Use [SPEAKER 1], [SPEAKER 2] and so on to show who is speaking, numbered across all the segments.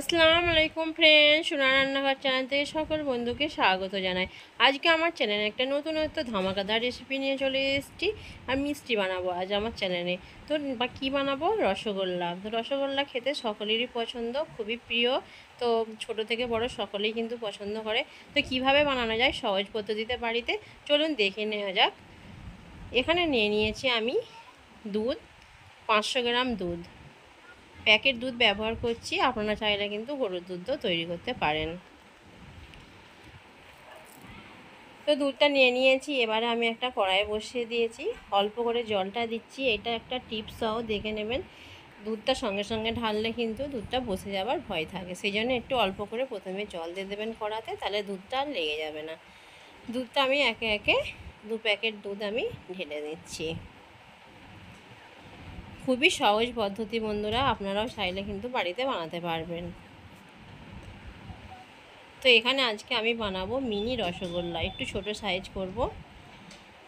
[SPEAKER 1] আসসালামু আলাইকুম ফ্রেন্ড সোনা রান্নাঘর চ্যানেল থেকে সকল বন্ধুকে স্বাগত জানাই আজকে আমার চ্যানেলে একটা নতুন নতুন ধামাকাদার রেসিপি নিয়ে চলে এসেছি আর মিষ্টি বানাবো আজ আমার চ্যানেলে তো বা কী বানাবো রসগোল্লা তো রসগোল্লা খেতে সকলেরই পছন্দ খুবই প্রিয় তো ছোট থেকে বড় সকলেই কিন্তু পছন্দ করে তো কিভাবে বানানো যায় সহজ পদ্ধতিতে বাড়িতে চলুন দেখে নেওয়া যাক এখানে নিয়ে নিয়েছি আমি দুধ পাঁচশো গ্রাম দুধ প্যাকেট দুধ ব্যবহার করছি আপনারা চাইলে কিন্তু গরুর দুধও তৈরি করতে পারেন তো দুধটা নিয়ে নিয়েছি এবারে আমি একটা কড়াই বসিয়ে দিয়েছি অল্প করে জলটা দিচ্ছি এটা একটা টিপসও দেখে নেবেন দুধটা সঙ্গে সঙ্গে ঢাললে কিন্তু দুধটা বসে যাওয়ার ভয় থাকে সেই জন্য একটু অল্প করে প্রথমে জল দিয়ে দেবেন কড়াতে তাহলে দুধটা আর লেগে যাবে না দুধটা আমি একে একে দু প্যাকেট দুধ আমি ঢেলে দিচ্ছি খুবই সহজ পদ্ধতি বন্ধুরা আপনারাও চাইলে কিন্তু বাড়িতে বানাতে পারবেন তো এখানে আজকে আমি বানাবো মিনি রসগোল্লা একটু ছোট সাইজ করব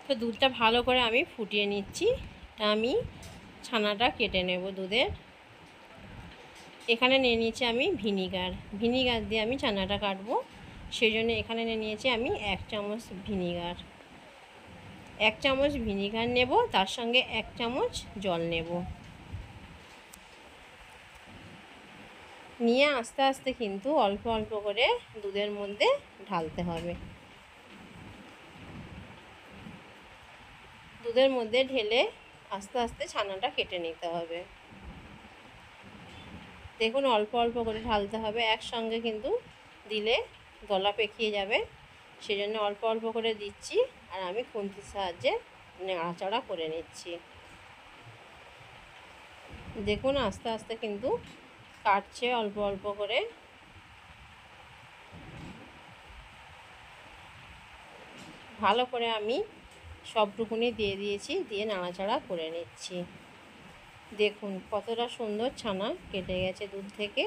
[SPEAKER 1] তো দুধটা ভালো করে আমি ফুটিয়ে নিচ্ছি আমি ছানাটা কেটে নেব দুধের এখানে নিয়ে নিয়েছি আমি ভিনিগার ভিনিগার দিয়ে আমি ছানাটা কাটবো সেই জন্য এখানে নিয়ে নিয়েছি আমি এক চামচ ভিনিগার এক চামচ ভিনিগার নেব তার সঙ্গে এক চামচ জল নেব নিয়ে আস্তে আস্তে কিন্তু অল্প অল্প করে দুধের মধ্যে ঢালতে হবে দুধের মধ্যে ঢেলে আস্তে আস্তে ছানাটা কেটে নিতে হবে দেখুন অল্প অল্প করে ঢালতে হবে একসঙ্গে কিন্তু দিলে গলা পেকিয়ে যাবে সেজন্য অল্প অল্প করে দিচ্ছি আর আমি খুন্তির সাহায্যে নাড়াচাড়া করে নিচ্ছি দেখুন আস্তে আস্তে কিন্তু কাটছে অল্প অল্প করে ভালো করে আমি সবটুকুনি দিয়ে দিয়েছি দিয়ে নাড়াচাড়া করে নিচ্ছি দেখুন কতটা সুন্দর ছানা কেটে গেছে দুধ থেকে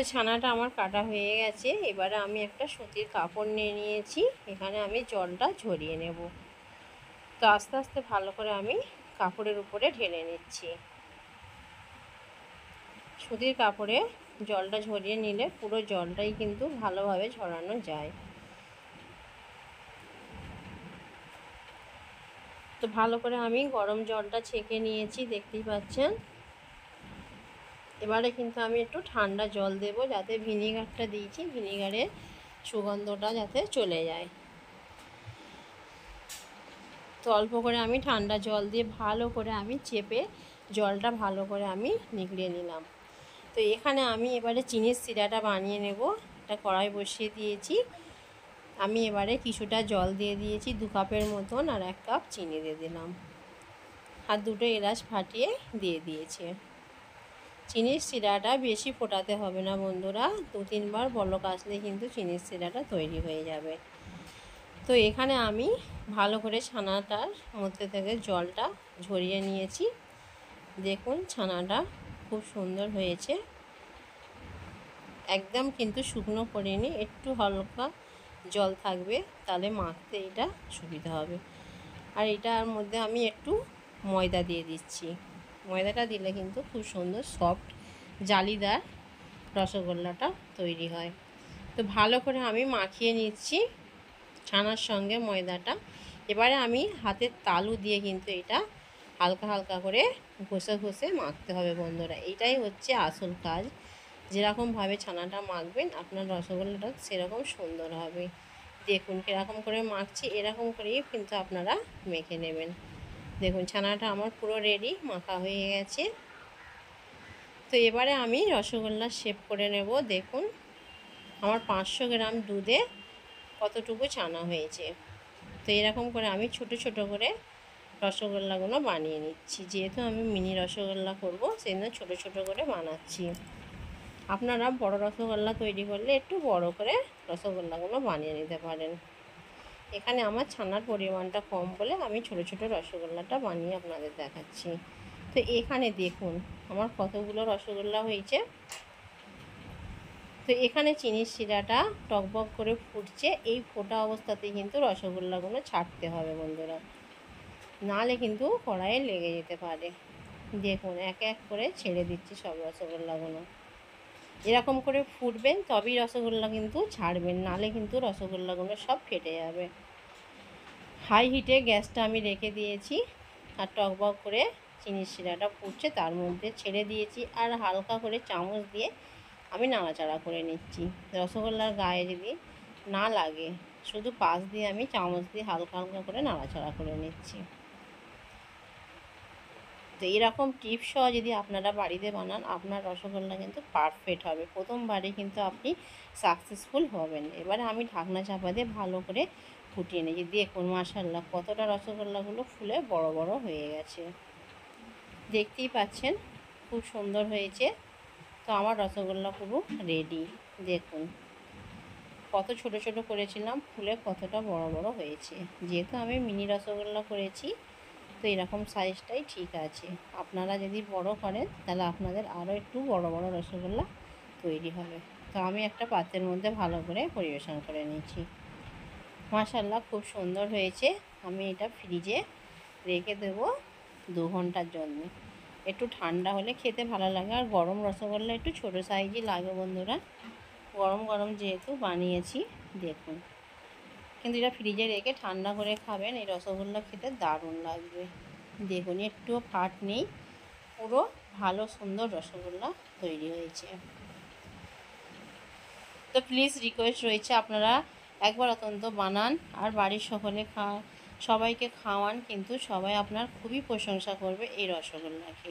[SPEAKER 1] তো ছানাটা আমার কাটা হয়ে গেছে এবারে আমি একটা সুতির কাপড় নিয়ে নিয়েছি এখানে আমি জলটা ঝরিয়ে নেব তো আস্তে আস্তে ভালো করে আমি কাপড়ের উপরে ঢেলে নিচ্ছি সুতির কাপড়ে জলটা ঝরিয়ে নিলে পুরো জলটাই কিন্তু ভালোভাবে ঝরানো যায় তো ভালো করে আমি গরম জলটা ছেঁকে নিয়েছি দেখতেই পাচ্ছেন এবারে কিন্তু আমি একটু ঠান্ডা জল দেব যাতে ভিনিগারটা দিয়েছি ভিনিগারের সুগন্ধটা যাতে চলে যায় তো অল্প করে আমি ঠান্ডা জল দিয়ে ভালো করে আমি চেপে জলটা ভালো করে আমি নিগড়িয়ে নিলাম তো এখানে আমি এবারে চিনির সিরাটা বানিয়ে নেব একটা কড়াই বসিয়ে দিয়েছি আমি এবারে কিছুটা জল দিয়ে দিয়েছি দু কাপের মতন আর এক কাপ চিনি দিয়ে দিলাম আর দুটো এলাচ ফাটিয়ে দিয়ে দিয়েছে চিনির শিরাটা বেশি ফোটাতে হবে না বন্ধুরা দু তিনবার বলক আসলে কিন্তু চিনির শিরাটা তৈরি হয়ে যাবে তো এখানে আমি ভালো করে ছানাটার মধ্যে থেকে জলটা ঝরিয়ে নিয়েছি দেখুন ছানাটা খুব সুন্দর হয়েছে একদম কিন্তু শুকনো করিনি একটু হালকা জল থাকবে তাহলে মাখতে এটা সুবিধা হবে আর এটার মধ্যে আমি একটু ময়দা দিয়ে দিচ্ছি ময়দাটা দিলে কিন্তু খুব সুন্দর সফট জালিদার রসগোল্লাটা তৈরি হয় তো ভালো করে আমি মাখিয়ে নিচ্ছি ছানার সঙ্গে ময়দাটা এবারে আমি হাতের তালু দিয়ে কিন্তু এটা হালকা হালকা করে ঘষে ঘষে মাখতে হবে বন্ধুরা এটাই হচ্ছে আসল কাজ যেরকমভাবে ছানাটা মাখবেন আপনার রসগোল্লাটা সেরকম সুন্দর হবে দেখুন কীরকম করে মাখছি এরকম করেই কিন্তু আপনারা মেখে নেবেন দেখুন ছানাটা আমার পুরো রেডি মাখা হয়ে গেছে তো এবারে আমি রসগোল্লা শেপ করে নেব দেখুন আমার পাঁচশো গ্রাম দুধে কতটুকু ছানা হয়েছে তো এরকম করে আমি ছোট ছোট করে রসগোল্লাগুলো বানিয়ে নিচ্ছি যেহেতু আমি মিনি রসগোল্লা করব সেজন্য ছোট ছোট করে বানাচ্ছি আপনারা বড় রসগোল্লা তৈরি করলে একটু বড় করে রসগোল্লাগুলো বানিয়ে নিতে পারেন এখানে আমার ছানার পরিমাণটা কম বলে আমি ছোট ছোট রসগোল্লাটা বানিয়ে আপনাদের দেখাচ্ছি তো এখানে দেখুন আমার কতগুলো রসগোল্লা হয়েছে তো এখানে চিনির শিরাটা টকবক করে ফুটছে এই ফোটা অবস্থাতেই কিন্তু রসগোল্লাগুলো ছাড়তে হবে বন্ধুরা নালে কিন্তু কড়াইয়ে লেগে যেতে পারে দেখুন এক এক করে ছেড়ে দিচ্ছি সব রসগোল্লাগুলো এরকম করে ফুটবেন তবেই রসগোল্লা কিন্তু ছাড়বেন নালে কিন্তু রসগোল্লাগুলো সব ফেটে যাবে হাই হিটে গ্যাসটা আমি রেখে দিয়েছি আর টকবক করে চিনির শিরাটা ফুটছে তার মধ্যে ছেড়ে দিয়েছি আর হালকা করে চামচ দিয়ে আমি নাড়াচাড়া করে নিচ্ছি রসগোল্লার গায়ে যদি না লাগে শুধু পাশ দিয়ে আমি চামচ দিয়ে হালকা হালকা করে নাড়াচাড়া করে নিচ্ছি তো এরকম টিপসহ যদি আপনারা বাড়িতে বানান আপনার রসগোল্লা কিন্তু পারফেক্ট হবে প্রথমবারে কিন্তু আপনি সাকসেসফুল হবেন এবারে আমি ঢাকনা চাপা দিয়ে ভালো করে ফুটিয়ে নিয়েছি দেখুন মাসাল্লাহ কতটা রসগোল্লাগুলো ফুলে বড় বড় হয়ে গেছে দেখতেই পাচ্ছেন খুব সুন্দর হয়েছে তো আমার রসগোল্লা পুরো রেডি দেখুন কত ছোট ছোট করেছিলাম ফুলে কতটা বড় বড় হয়েছে যেহেতু আমি মিনি রসগোল্লা করেছি তো এরকম সাইজটাই ঠিক আছে আপনারা যদি বড় করেন তাহলে আপনাদের আরও একটু বড় বড় রসগোল্লা তৈরি হবে তো আমি একটা পাত্রের মধ্যে ভালো করে পরিবেশন করে নিয়েছি মাশাল্লাহ খুব সুন্দর হয়েছে আমি এটা ফ্রিজে রেখে দেবো দু ঘন্টার জন্য একটু ঠান্ডা হলে খেতে ভালো লাগে আর গরম রসগোল্লা একটু ছোটো সাইজই লাগে বন্ধুরা গরম গরম যেহেতু বানিয়েছি দেখুন কিন্তু এটা ফ্রিজে রেখে ঠান্ডা করে খাবেন এই রসগোল্লা খেতে দারুণ লাগবে দেখুন একটুও ফাট নেই পুরো ভালো সুন্দর রসগোল্লা তৈরি হয়েছে তো প্লিজ রিকোয়েস্ট রয়েছে আপনারা একবার অত্যন্ত বানান আর বাড়ির সকলে খা সবাইকে খাওয়ান কিন্তু সবাই আপনার খুবই প্রশংসা করবে এই রসগোল্লাকে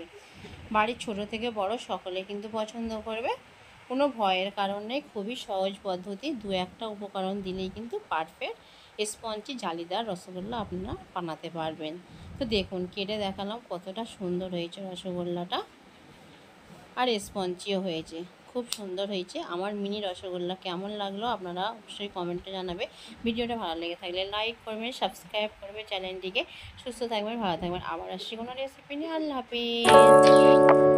[SPEAKER 1] বাড়ির ছোট থেকে বড় সকলে কিন্তু পছন্দ করবে কোনো ভয়ের কারণ নেই খুবই সহজ পদ্ধতি দু একটা উপকরণ দিলেই কিন্তু পারফেক্ট স্পঞ্জি জালিদার রসগোল্লা আপনারা বানাতে পারবেন তো দেখুন কেটে দেখালাম কতটা সুন্দর হয়েছে রসগোল্লাটা আর স্পঞ্জিও হয়েছে খুব সুন্দর হয়েছে আমার মিনি রসগোল্লা কেমন লাগলো আপনারা অবশ্যই কমেন্টে জানাবে ভিডিওটা ভালো লেগে থাকলে লাইক করবেন সাবস্ক্রাইব করবেন চ্যানেলটিকে সুস্থ থাকবেন ভালো থাকবেন আবার আসছি কোনো রেসিপি নিয়ে আল্লাহ হাফিজ